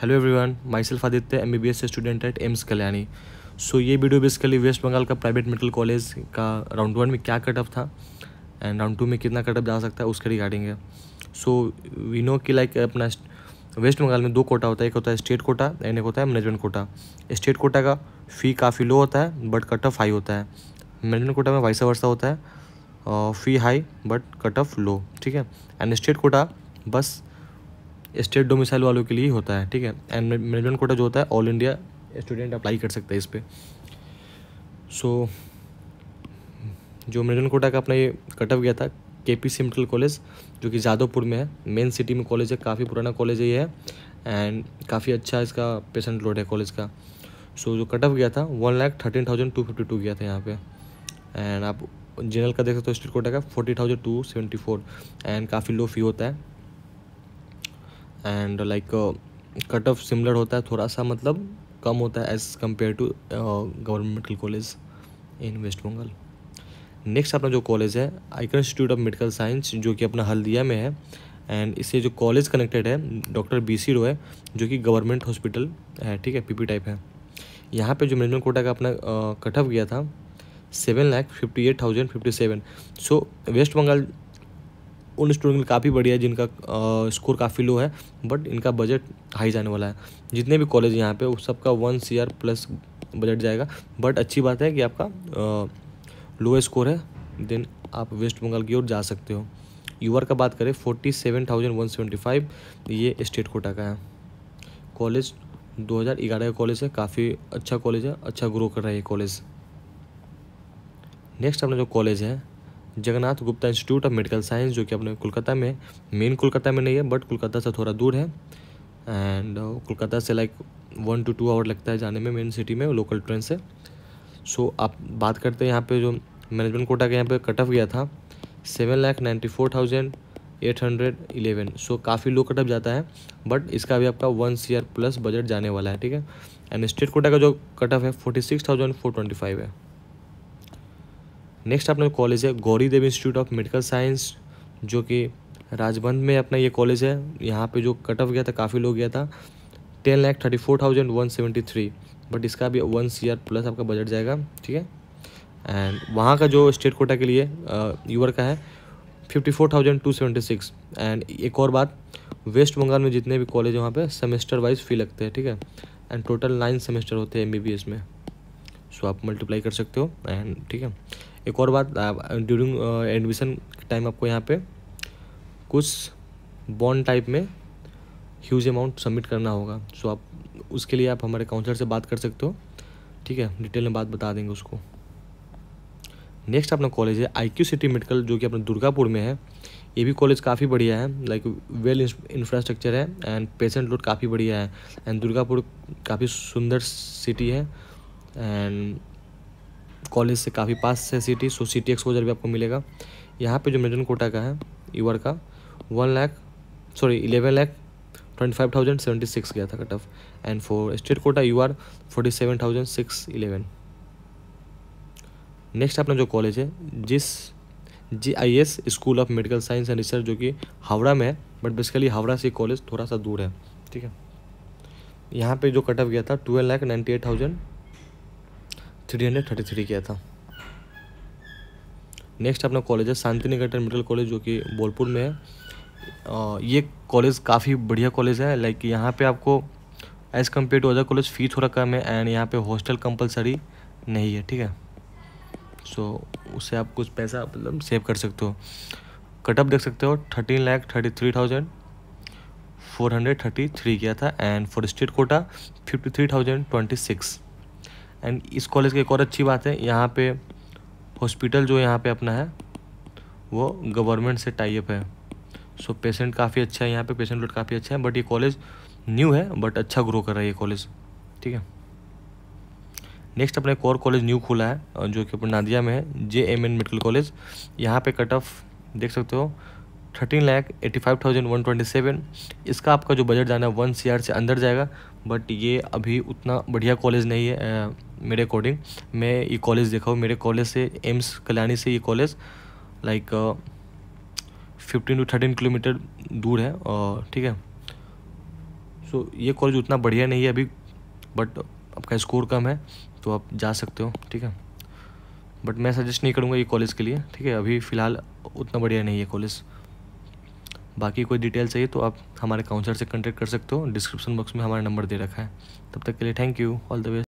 hello everyone my self Aditya M B B S student at AIIMS Kalyani सो ये video basically waste Bengal का private medical college का round one में क्या cut up था and round to में कितना कटअप जा सकता है उसके रिगार्डिंग है सो वी नो कि लाइक अपना वेस्ट बंगाल में दो कोटा होता है एक होता है स्टेट कोटा एंड एक होता है मैनेजमेंट कोटा स्टेट कोटा का फ़ी काफ़ी लो होता है बट कट ऑफ हाई होता है मैनेजमेंट कोटा में वाइसा वर्षा होता है fee high but cut off low ठीक है एंड स्टेट कोटा बस स्टेट डोमिसाइल वालों के लिए होता है ठीक है एंड मैनेजमेंट कोटा जो होता है ऑल इंडिया स्टूडेंट अप्लाई कर सकता है इस पर सो so, जो मैनेजमेंट कोटा का अपना ये कट ऑफ गया था के पी सेंट्रल कॉलेज जो कि जादवपुर में है मेन सिटी में कॉलेज है काफ़ी पुराना कॉलेज है ये है एंड काफ़ी अच्छा इसका पेशेंट लोड है कॉलेज का सो so, जो कट ऑफ गया था one lakh thirteen thousand two fifty two गया था यहाँ पे एंड आप जनरल का देख सकते हो स्टेट कोटा का forty thousand two seventy four and काफ़ी लो फी होता है and like cut off similar होता है थोड़ा सा मतलब कम होता है as compare to governmental college in West Bengal next अपना जो कॉलेज है icon institute of medical science जो कि अपना हल्दिया में है एंड इससे जो कॉलेज कनेक्टेड है डॉक्टर बी सी रो है जो कि गवर्नमेंट हॉस्पिटल है ठीक है पीपी टाइप है यहाँ पे जो मैनेजमेंट कोटा का अपना कट uh, ऑफ गया था seven lakh fifty eight thousand fifty seven so West Bengal उन स्टूडेंट काफ़ी बढ़िया है जिनका स्कोर काफ़ी लो है बट इनका बजट हाई जाने वाला है जितने भी कॉलेज यहाँ पे उस सबका वन सी प्लस बजट जाएगा बट अच्छी बात है कि आपका लो स्कोर है देन आप वेस्ट बंगाल की ओर जा सकते हो यूआर का बात करें forty seven thousand one seventy five ये स्टेट कोटा का है कॉलेज दो हज़ार ग्यारह का कॉलेज है काफ़ी अच्छा कॉलेज है अच्छा ग्रो कर रहा है ये कॉलेज नेक्स्ट अपना जो कॉलेज है Jagannath Gupta institute of medical science जो कि अपने कोलकाता में मेन कोलकाता में नहीं है बट कोलकाता से थोड़ा दूर है एंड uh, कोलकाता से like one two two hour लगता है जाने में मेन सिटी में लोकल ट्रेन से सो आप बात करते हैं यहाँ पे जो मैनेजमेंट कोटा का यहाँ पे कट ऑफ गया था seven lakh ninety four thousand eight hundred eleven so काफ़ी लो कटअप जाता है बट इसका भी आपका वन सी प्लस बजट जाने वाला है ठीक है एंड स्टेट कोटा का जो कटअप है forty six thousand four twenty five है नेक्स्ट अपना कॉलेज है Gouri Devi institute of medical science जो कि राजबंद में अपना ये कॉलेज है यहाँ पे जो कट ऑफ गया था काफ़ी लोग गया था ten lakh thirty four thousand one seventy three but इसका भी वन सी आर प्लस आपका बजट जाएगा ठीक है एंड वहाँ का जो स्टेट कोटा के लिए यूवर का है fifty four thousand two seventy six and एक और बात वेस्ट बंगाल में जितने भी कॉलेज हैं वहाँ पर सेमेस्टर वाइज फ़ी लगते हैं ठीक है एंड टोटल नाइन सेमेस्टर होते हैं एम बी बी एस में सो आप मल्टीप्लाई कर सकते हो एंड ठीक है एक और बात ड्यूरिंग एडमिशन टाइम आपको यहाँ पे कुछ बॉन्ड टाइप में ह्यूज अमाउंट सबमिट करना होगा सो आप उसके लिए आप हमारे काउंसलर से बात कर सकते हो ठीक है डिटेल में बात बता देंगे उसको नेक्स्ट अपना कॉलेज है आई क्यू सिटी मेडिकल जो कि अपने दुर्गापुर में है ये भी कॉलेज काफ़ी बढ़िया है लाइक वेल इंफ्रास्ट्रक्चर है एंड पेशेंट लोड काफ़ी बढ़िया है एंड दुर्गापुर काफ़ी सुंदर सिटी है एंड कॉलेज से काफ़ी पास है सिटी सो सिटी एक्सपोजर भी आपको मिलेगा यहाँ पे जो मेजन कोटा का है ईवर का one lakh sorry eleven lakh twenty five thousand seventy six गया था cut off and for state quota U R forty seven thousand six eleven next अपना जो कॉलेज है जिस G I S school of medical science and research जो कि हावड़ा में है बट बेसिकली हावड़ा से कॉलेज थोड़ा सा दूर है ठीक है यहाँ पे जो कट ऑफ गया था twelve lakh ninety eight thousand three hundred thirty three किया था नेक्स्ट अपना कॉलेज है शांति निकेतन मिडल कॉलेज जो कि बोलपुर में है ये कॉलेज काफ़ी बढ़िया कॉलेज है लाइक यहाँ पे आपको as compare to other college fee थोड़ा कम है एंड यहाँ पे हॉस्टल कंपलसरी नहीं है ठीक है सो so, उससे आप कुछ पैसा मतलब सेव कर सकते हो कटअप देख सकते हो thirteen lakh thirty three thousand four hundred thirty three किया था and for state quota fifty three thousand twenty six and इस कॉलेज की एक और अच्छी बात है यहाँ पे हॉस्पिटल जो यहाँ पे अपना है वो गवर्नमेंट से टाइप है सो पेशेंट काफ़ी अच्छा है यहाँ पे पेशेंट लोड काफ़ी अच्छा है बट ये कॉलेज न्यू है बट अच्छा ग्रो कर रहा है ये कॉलेज ठीक है नेक्स्ट अपना एक और कॉलेज न्यू खुला है जो कि अपने नादिया में है J M N medical college यहाँ पे कट ऑफ देख सकते हो thirteen lakh eighty five thousand one twenty seven इसका आपका जो बजट जाना है वन सी से अंदर जाएगा बट ये अभी उतना बढ़िया कॉलेज नहीं है मेरे अकॉर्डिंग मैं ये कॉलेज देखा हूँ मेरे कॉलेज से एम्स कल्याणी से ये college like fifteen to thirteen kilometre दूर है और uh, ठीक है सो so, ये कॉलेज उतना बढ़िया नहीं है अभी बट आपका स्कोर कम है तो आप जा सकते हो ठीक है बट मैं सजेस्ट नहीं करूँगा ये कॉलेज के लिए ठीक है अभी फ़िलहाल उतना बढ़िया नहीं है कॉलेज बाकी कोई डिटेल चाहिए तो आप हमारे काउंसलर से कॉन्टैक्ट कर सकते हो डिस्क्रिप्शन बॉक्स में हमारा नंबर दे रखा है तब तक के लिए thank you all the best